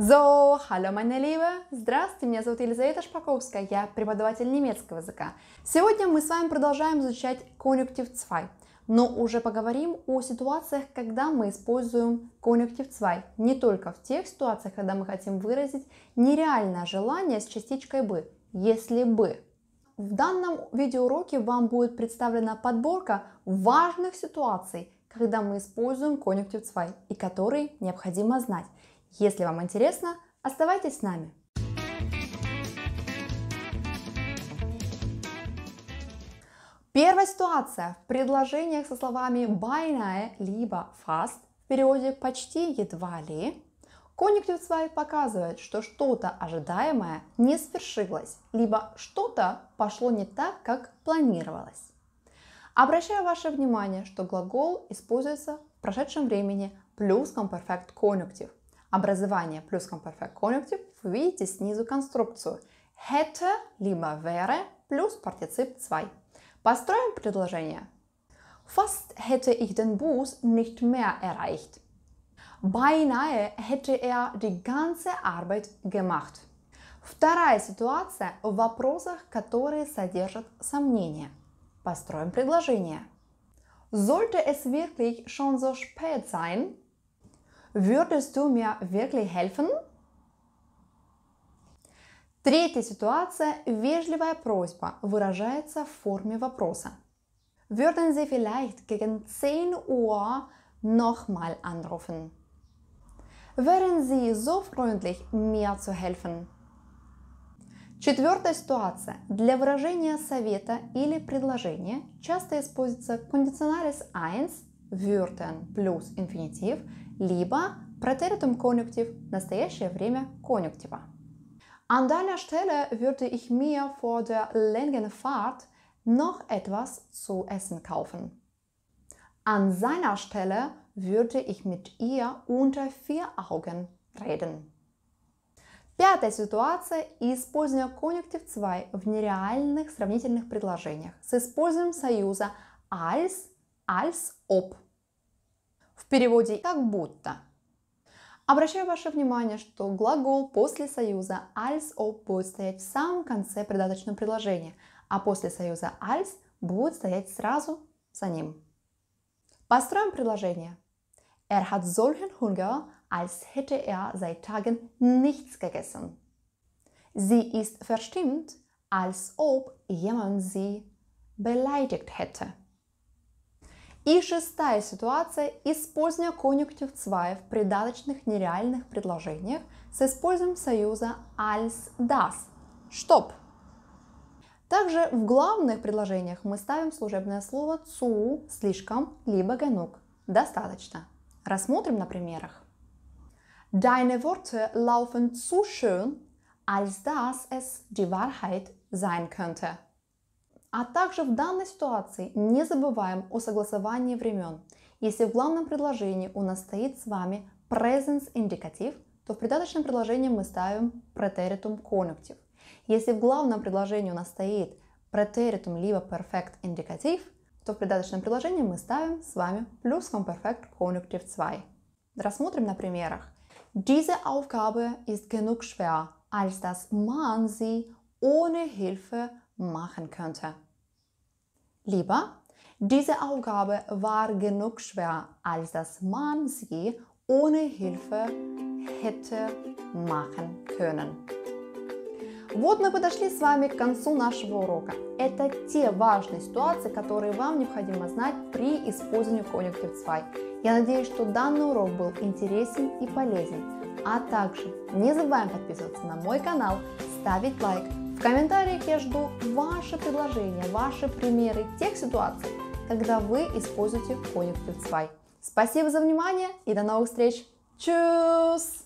So, hallo meine Liebe! Здравствуйте, меня зовут Елизавета Шпаковская, я преподаватель немецкого языка. Сегодня мы с вами продолжаем изучать конъюнктив zwei, но уже поговорим о ситуациях, когда мы используем конъюнктив zwei, не только в тех ситуациях, когда мы хотим выразить нереальное желание с частичкой бы, если бы. В данном видеоуроке вам будет представлена подборка важных ситуаций, когда мы используем конъюнктив zwei и которые необходимо знать. Если вам интересно, оставайтесь с нами. Первая ситуация в предложениях со словами «beinahe» либо «fast» в переводе «почти едва ли» конъюнктив свай показывает, что что-то ожидаемое не свершилось, либо что-то пошло не так, как планировалось. Обращаю ваше внимание, что глагол используется в прошедшем времени плюс комперфект конъюнктив – образование плюс комперфект конъюнктив, вы видите снизу конструкцию hätte либо wäre плюс партицип 2. Построим предложение. Fast hätte ich den Bus nicht mehr erreicht. Beinahe hätte er die ganze Arbeit gemacht. Вторая ситуация в вопросах, которые содержат сомнения. Построим предложение. Sollte es wirklich schon so spät sein, Würdest du mir wirklich helfen? Третья ситуация – вежливая просьба, выражается в форме вопроса. Würden Sie vielleicht gegen 10 Uhr nochmal anrufen? Wären Sie so freundlich, mir zu helfen? Четвертая ситуация. Для выражения совета или предложения часто используется кондиционалис eins würden плюс инфинитив либо Präteritum Konjunktiv – настоящее время конъюнктива. An deiner Stelle würde ich mir vor der langen Fahrt noch etwas zu essen kaufen. An seiner Stelle würde ich mit ihr unter vier Augen reden. Пятая ситуация – использование конъюнктив 2 в нереальных сравнительных предложениях с использованием союза als, als, ob – переводе «как будто». Обращаю ваше внимание, что глагол после союза «als» «ob» будет стоять в самом конце придаточного предложения, а после союза «als» будет стоять сразу за ним. Построим предложение. Er hat solchen Hunger, als hätte er seit Tagen nichts gegessen. Sie ist verstimmt, als ob jemand sie beleidigt hätte. И шестая ситуация – использование конъюнктив 2 в придаточных нереальных предложениях с использованием союза als das – чтоб. Также в главных предложениях мы ставим служебное слово zu – слишком, либо genug – достаточно. Рассмотрим на примерах. Deine Worte laufen zu schön, als dass es die Wahrheit sein könnte. А также в данной ситуации не забываем о согласовании времен. Если в главном предложении у нас стоит с вами presence индикатив, то в придаточном предложении мы ставим preteritum конъюнктив. Если в главном предложении у нас стоит preteritum либо perfect индикатив, то в придаточном предложении мы ставим с вами плюс perfect конъюнктив 2. Рассмотрим на примерах. Diese Aufgabe ist genug schwer, als dass man sie ohne Hilfe machen könnte. Lieber, diese Aufgabe war genug schwer, als dass man sie ohne Hilfe hätte machen können. Вот мы подошли с вами к концу нашего урока. Это те важные ситуации, которые вам необходимо знать при использовании конъюнктив 2. Я надеюсь, что данный урок был интересен и полезен. А также не забываем подписываться на мой канал, ставить лайк, в комментариях я жду ваши предложения, ваши примеры тех ситуаций, когда вы используете конъюнктив свай. Спасибо за внимание и до новых встреч! Чус!